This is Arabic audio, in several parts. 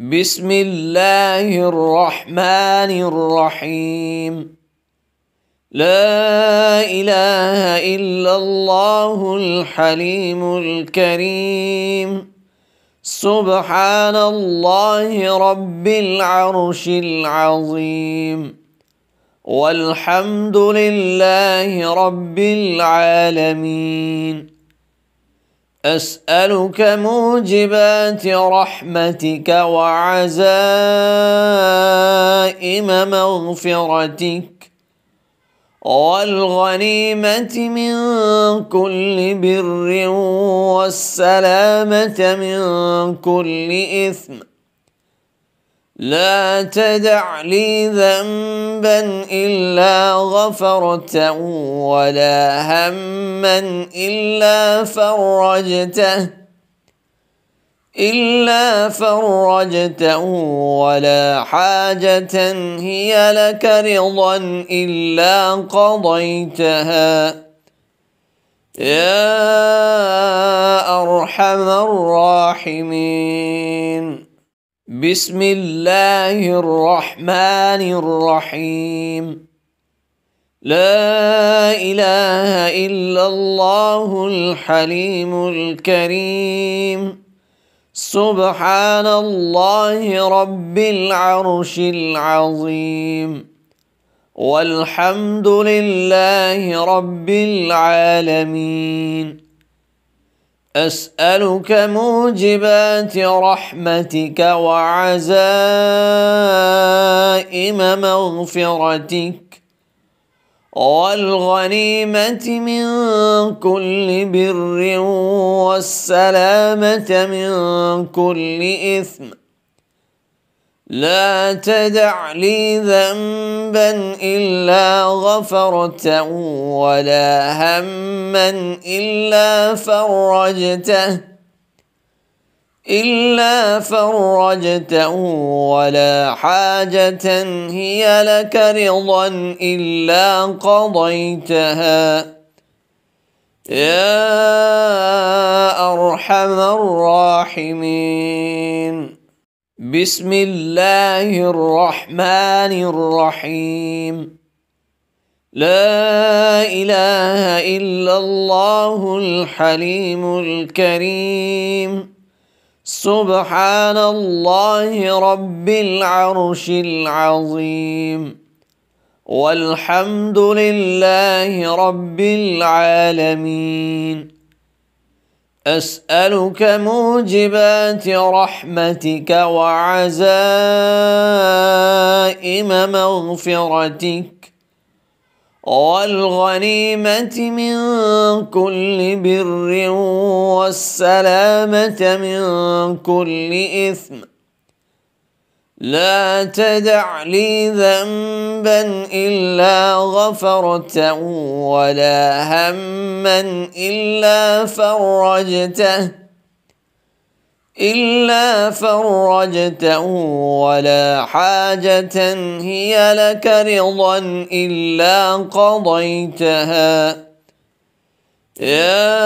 بسم الله الرحمن الرحيم لا اله الا الله الحليم الكريم سبحان الله رب العرش العظيم والحمد لله رب العالمين أسألك موجبات رحمتك وعزائم مغفرتك والغنيمة من كل بر والسلامة من كل إثم لا تدع لي ذنبا إلا غفرته ولا هما إلا فرجته إلا فرجته ولا حاجة هي لك رضا إلا قضيتها يا أرحم الراحمين بسم الله الرحمن الرحيم لا اله الا الله الحليم الكريم سبحان الله رب العرش العظيم والحمد لله رب العالمين أسألك موجبات رحمتك وعزائم مغفرتك والغنيمة من كل بر والسلامة من كل إثم لا تدع لي ذنبا إلا غفرته ولا هما إلا فرجته إلا فرجته ولا حاجة هي لك رضا إلا قضيتها يا أرحم الراحمين بسم الله الرحمن الرحيم لا اله الا الله الحليم الكريم سبحان الله رب العرش العظيم والحمد لله رب العالمين أسألك موجبات رحمتك وعزائم مغفرتك والغنيمة من كل بر والسلامة من كل إثم لا تدع لي ذنبا إلا غفرته ولا هما إلا فرجته إلا فرجته ولا حاجة هي لك رضا إلا قضيتها يا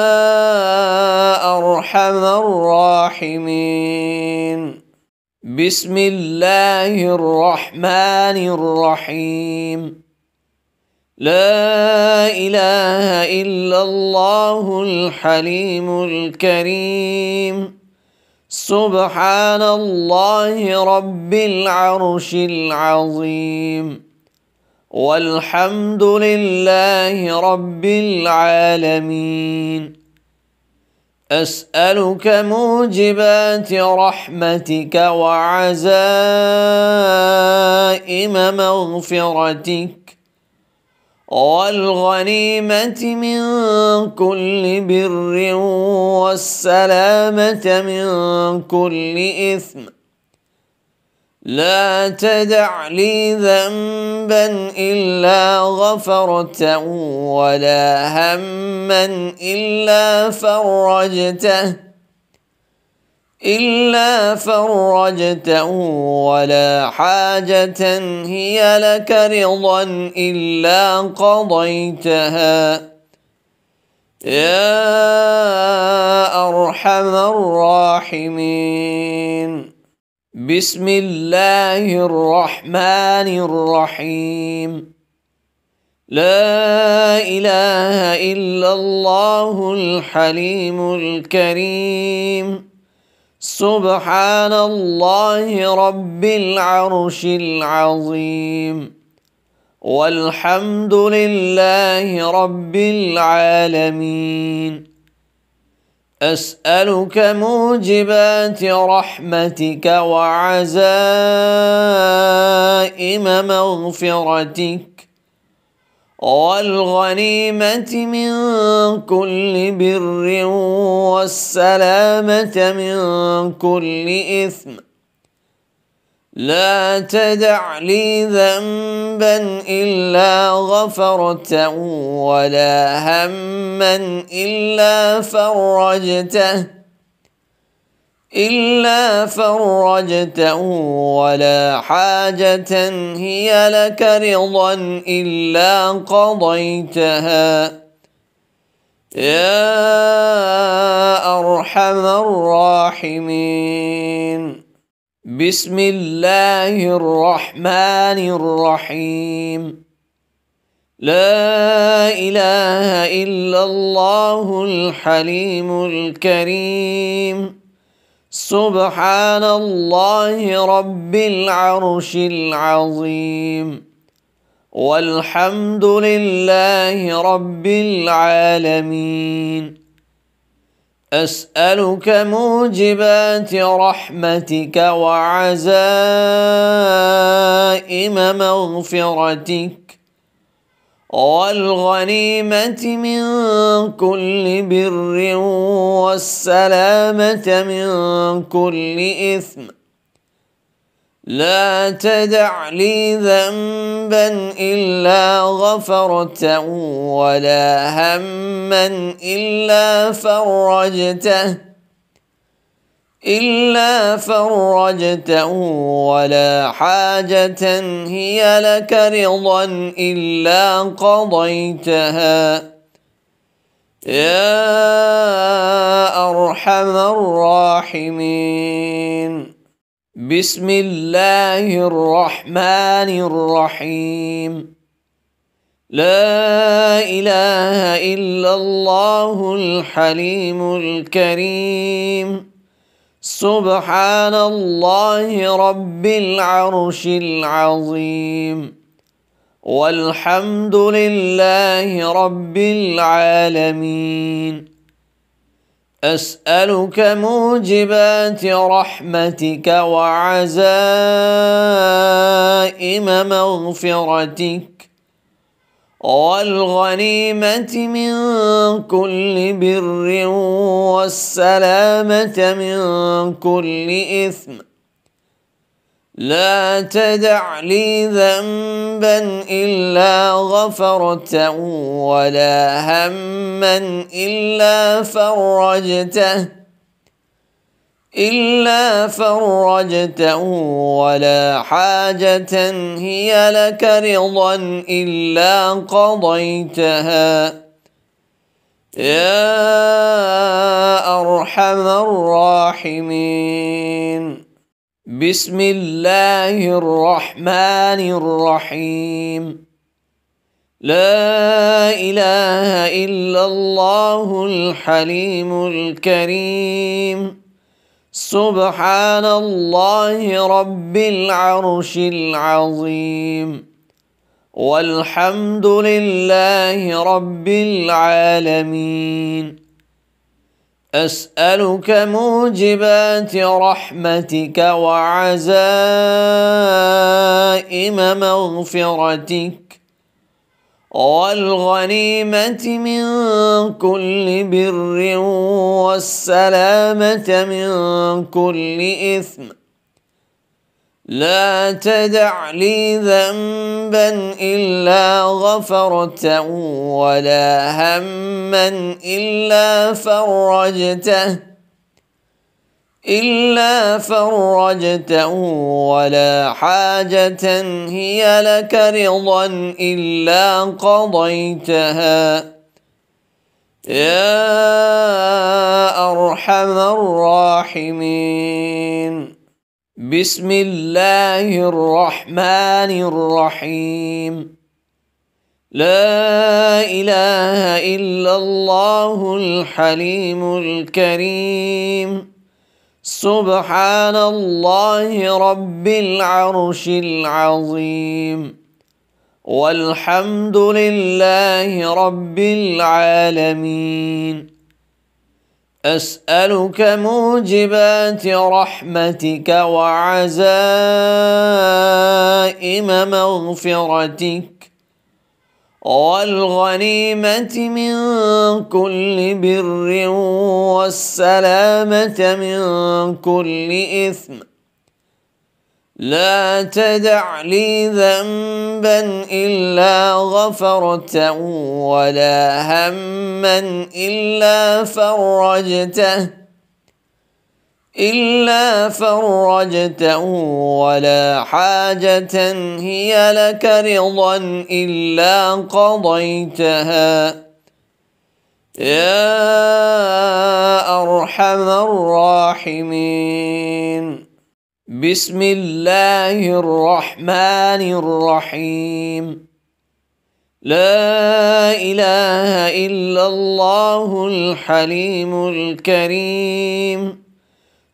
أرحم الراحمين بسم الله الرحمن الرحيم لا اله الا الله الحليم الكريم سبحان الله رب العرش العظيم والحمد لله رب العالمين أسألك موجبات رحمتك وعزائم مغفرتك والغنيمة من كل بر والسلامة من كل إثم لا تدع لي ذنبا إلا غفرته ولا هما إلا فرجته إلا فرجته ولا حاجة هي لك رضا إلا قضيتها يا أرحم الراحمين بسم الله الرحمن الرحيم لا اله الا الله الحليم الكريم سبحان الله رب العرش العظيم والحمد لله رب العالمين أسألك موجبات رحمتك وعزائم مغفرتك والغنيمة من كل بر والسلامة من كل إثم لا تدع لي ذنبا إلا غفرته ولا هما إلا فرجته إلا فرجته ولا حاجة هي لك رضا إلا قضيتها يا أرحم الراحمين بسم الله الرحمن الرحيم لا اله الا الله الحليم الكريم سبحان الله رب العرش العظيم والحمد لله رب العالمين أسألك موجبات رحمتك وعزائم مغفرتك والغنيمة من كل بر والسلامة من كل إثم ۖ لا تدع لي ذنبا إلا غفرته ولا هما إلا فرجته إلا فرجته ولا حاجة هي لك رضا إلا قضيتها يا أرحم الراحمين بسم الله الرحمن الرحيم لا اله الا الله الحليم الكريم سبحان الله رب العرش العظيم والحمد لله رب العالمين أسألك موجبات رحمتك وعزائم مغفرتك والغنيمة من كل بر والسلامة من كل إثم لا تدع لي ذنبا إلا غفرته ولا هما إلا فرجته إلا فرجته ولا حاجة هي لك رضا إلا قضيتها يا أرحم الراحمين بسم الله الرحمن الرحيم لا اله الا الله الحليم الكريم سبحان الله رب العرش العظيم والحمد لله رب العالمين أسألك موجبات رحمتك وعزائم مغفرتك والغنيمة من كل بر والسلامة من كل إثم لا تدع لي ذنبا إلا غفرته ولا هما إلا فرجته إلا فرجته ولا حاجة هي لك رضا إلا قضيتها يا أرحم الراحمين بسم الله الرحمن الرحيم لا اله الا الله الحليم الكريم سبحان الله رب العرش العظيم والحمد لله رب العالمين أسألك موجبات رحمتك وعزائم مغفرتك والغنيمة من كل بر والسلامة من كل إثم لا تدع لي ذنبا إلا غفرته ولا هما إلا فرجته إلا فرجته ولا حاجة هي لك رضا إلا قضيتها يا أرحم الراحمين بسم الله الرحمن الرحيم لا اله الا الله الحليم الكريم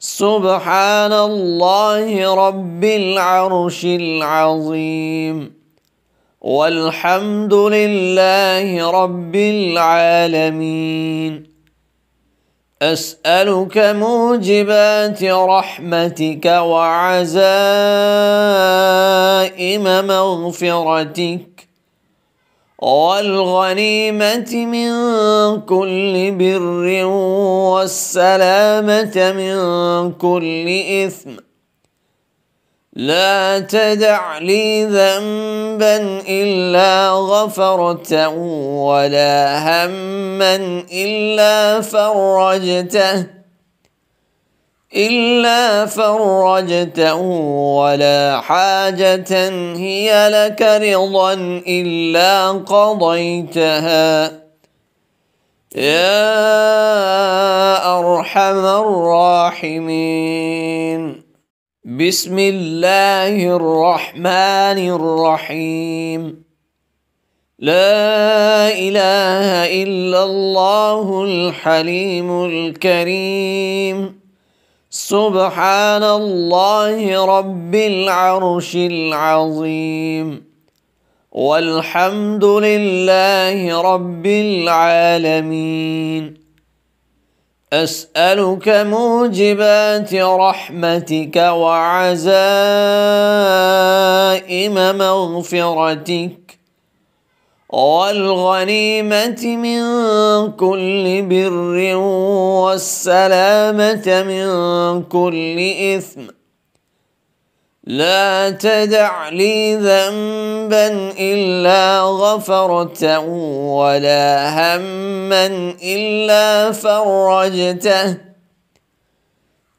سبحان الله رب العرش العظيم والحمد لله رب العالمين أسألك موجبات رحمتك وعزائم مغفرتك والغنيمة من كل بر والسلامة من كل إثم لا تدع لي ذنبا إلا غفرته ولا هما إلا فرجته إلا فرجته ولا حاجة هي لك رضا إلا قضيتها يا أرحم الراحمين بسم الله الرحمن الرحيم لا اله الا الله الحليم الكريم سبحان الله رب العرش العظيم والحمد لله رب العالمين أسألك موجبات رحمتك وعزائم مغفرتك والغنيمة من كل بر والسلامة من كل إثم لا تدع لي ذنبا إلا غفرته ولا هما إلا فرجته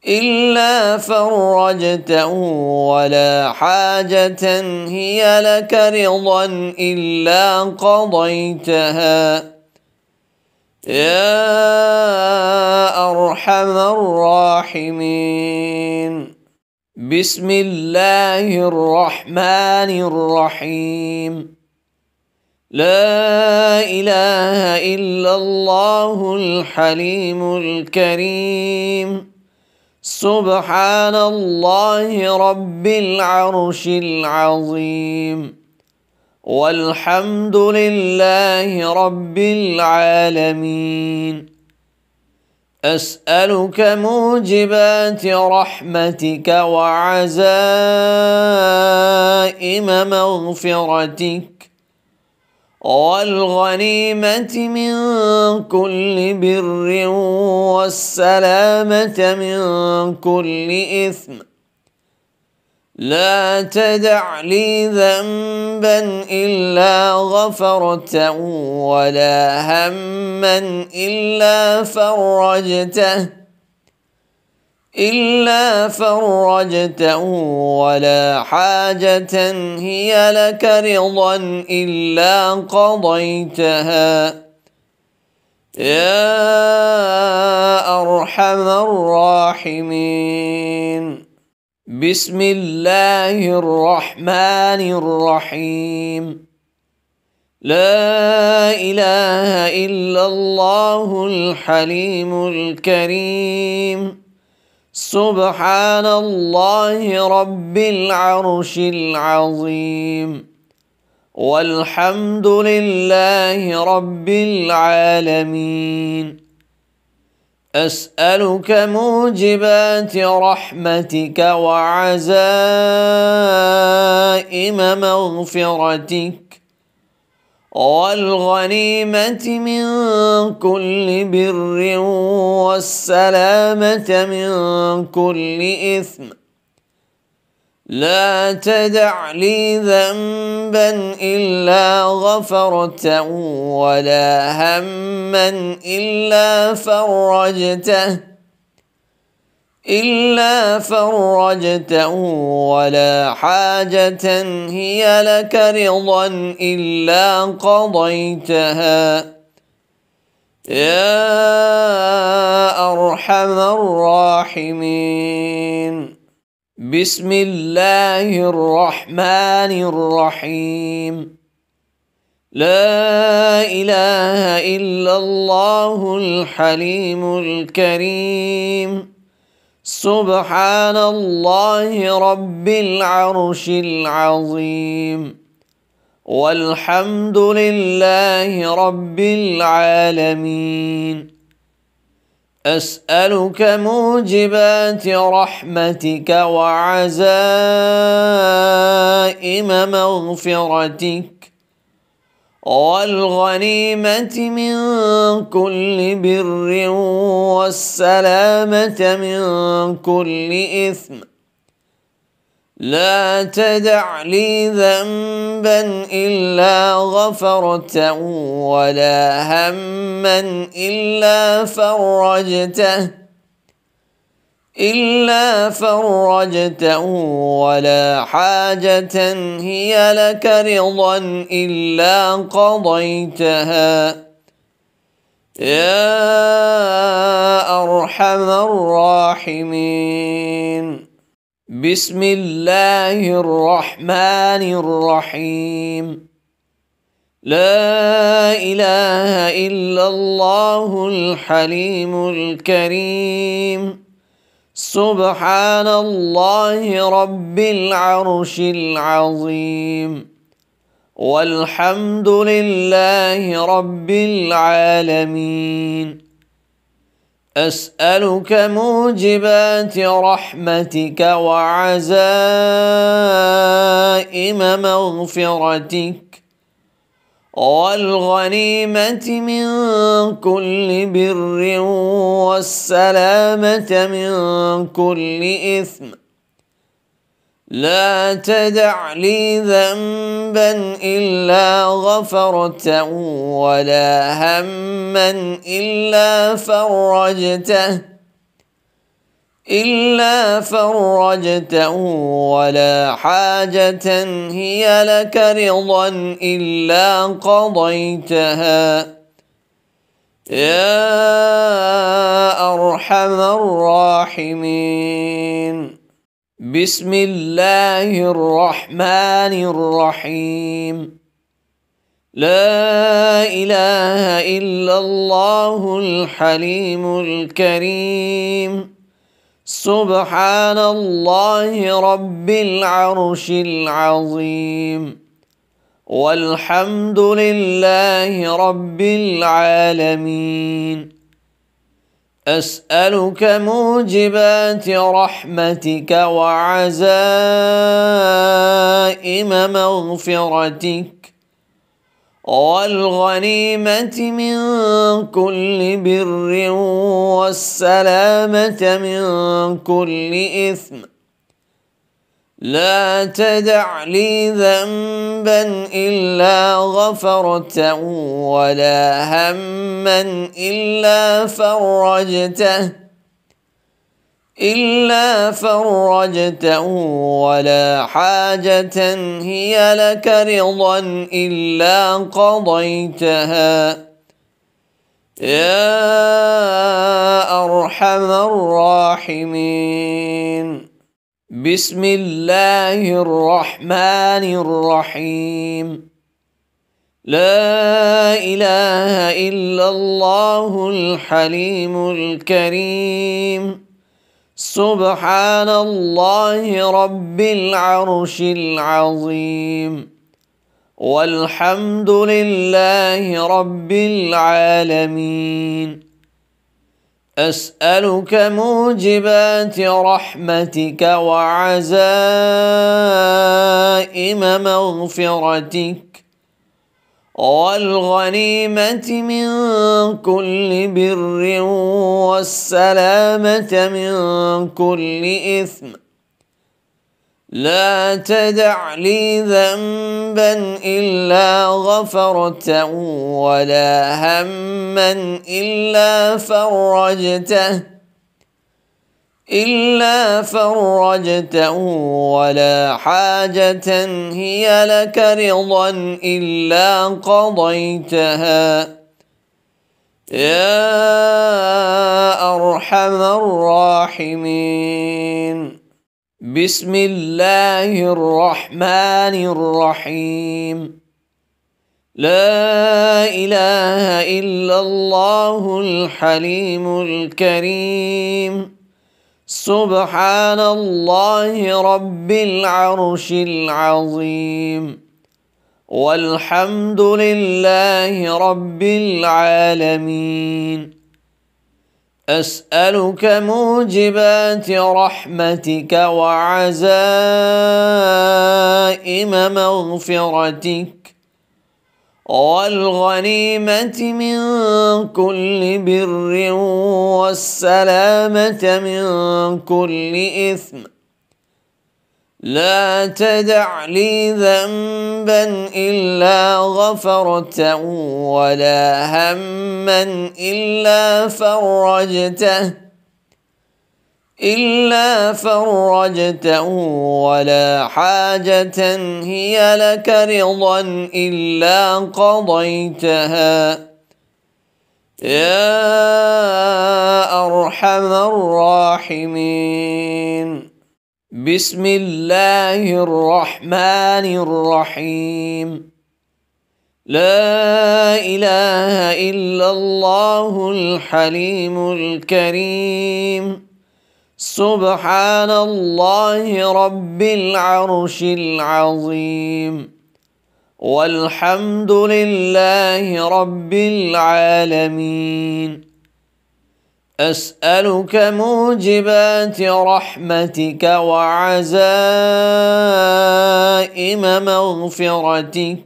إلا فرجته ولا حاجة هي لك رضا إلا قضيتها يا أرحم الراحمين بسم الله الرحمن الرحيم لا اله الا الله الحليم الكريم سبحان الله رب العرش العظيم والحمد لله رب العالمين أسألك موجبات رحمتك وعزائم مغفرتك والغنيمة من كل بر والسلامة من كل إثم لا تدع لي ذنبا إلا غفرته ولا هما إلا فرجته إلا فرجته ولا حاجة هي لك رضا إلا قضيتها يا أرحم الراحمين بسم الله الرحمن الرحيم لا اله الا الله الحليم الكريم سبحان الله رب العرش العظيم والحمد لله رب العالمين أسألك موجبات رحمتك وعزائم مغفرتك والغنيمة من كل بر والسلامة من كل إثم لا تدع لي ذنبا إلا غفرته ولا هما إلا فرجته إلا فرجته ولا حاجة هي لك رضا إلا قضيتها يا أرحم الراحمين بسم الله الرحمن الرحيم لا اله الا الله الحليم الكريم سبحان الله رب العرش العظيم والحمد لله رب العالمين أسألك موجبات رحمتك وعزائم مغفرتك والغنيمة من كل بر والسلامة من كل إثم لا تدع لي ذنبا إلا غفرته ولا هما إلا فرجته إلا فرجته ولا حاجة هي لك رضا إلا قضيتها يا أرحم الراحمين بسم الله الرحمن الرحيم لا اله الا الله الحليم الكريم سبحان الله رب العرش العظيم والحمد لله رب العالمين أسألك موجبات رحمتك وعزائم مغفرتك والغنيمة من كل بر والسلامة من كل إثم لا تدع لي ذنبا الا غفرته ولا هما الا فرجته الا فرجته ولا حاجه هي لك رضا الا قضيتها يا ارحم الراحمين بسم الله الرحمن الرحيم لا اله الا الله الحليم الكريم سبحان الله رب العرش العظيم والحمد لله رب العالمين أسألك موجبات رحمتك وعزائم مغفرتك والغنيمة من كل بر والسلامة من كل إثم لا تدع لي ذنبا إلا غفرته ولا هما إلا فرجته إلا فرجته ولا حاجة هي لك رضا إلا قضيتها يا أرحم الراحمين بسم الله الرحمن الرحيم لا اله الا الله الحليم الكريم سبحان الله رب العرش العظيم والحمد لله رب العالمين أسألك موجبات رحمتك وعزائم مغفرتك والغنيمة من كل بر والسلامة من كل إثم لا تدع لي ذنبا إلا غفرته ولا هما إلا فرجته إلا فرجته ولا حاجة هي لك رضا إلا قضيتها يا أرحم الراحمين بسم الله الرحمن الرحيم لا اله الا الله الحليم الكريم سبحان الله رب العرش العظيم والحمد لله رب العالمين أسألك موجبات رحمتك وعزائم مغفرتك والغنيمة من كل بر والسلامة من كل إثم لا تدع لي ذنبا إلا غفرته ولا هما إلا فرجته إلا فرجته ولا حاجة هي لك رضا إلا قضيتها يا أرحم الراحمين بسم الله الرحمن الرحيم لا اله الا الله الحليم الكريم سبحان الله رب العرش العظيم والحمد لله رب العالمين أسألك موجبات رحمتك وعزائم مغفرتك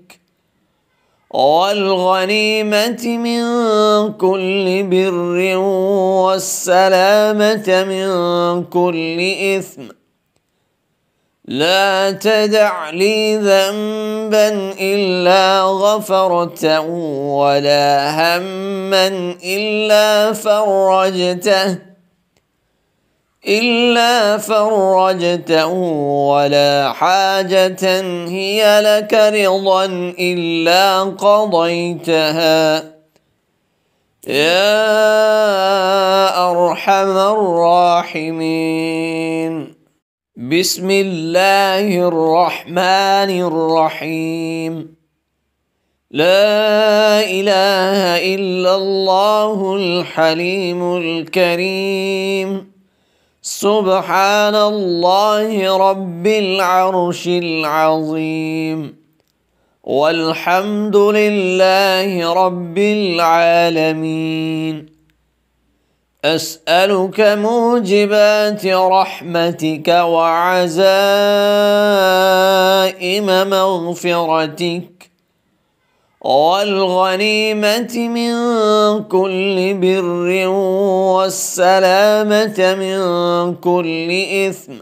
والغنيمة من كل بر والسلامة من كل إثم ۖ لا تدع لي ذنبا إلا غفرته ولا هما إلا فرجته إلا فرجته ولا حاجة هي لك رضا إلا قضيتها يا أرحم الراحمين بسم الله الرحمن الرحيم لا اله الا الله الحليم الكريم سبحان الله رب العرش العظيم والحمد لله رب العالمين أسألك موجبات رحمتك وعزائم مغفرتك والغنيمة من كل بر والسلامة من كل إثم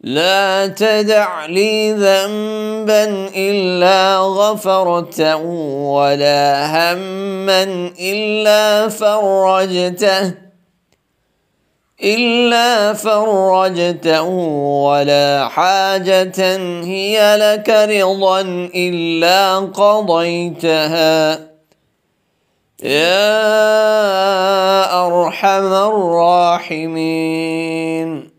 لا تدع لي ذنبا إلا غفرته ولا هما إلا فرجته إلا فرجته ولا حاجة هي لك رضا إلا قضيتها يا أرحم الراحمين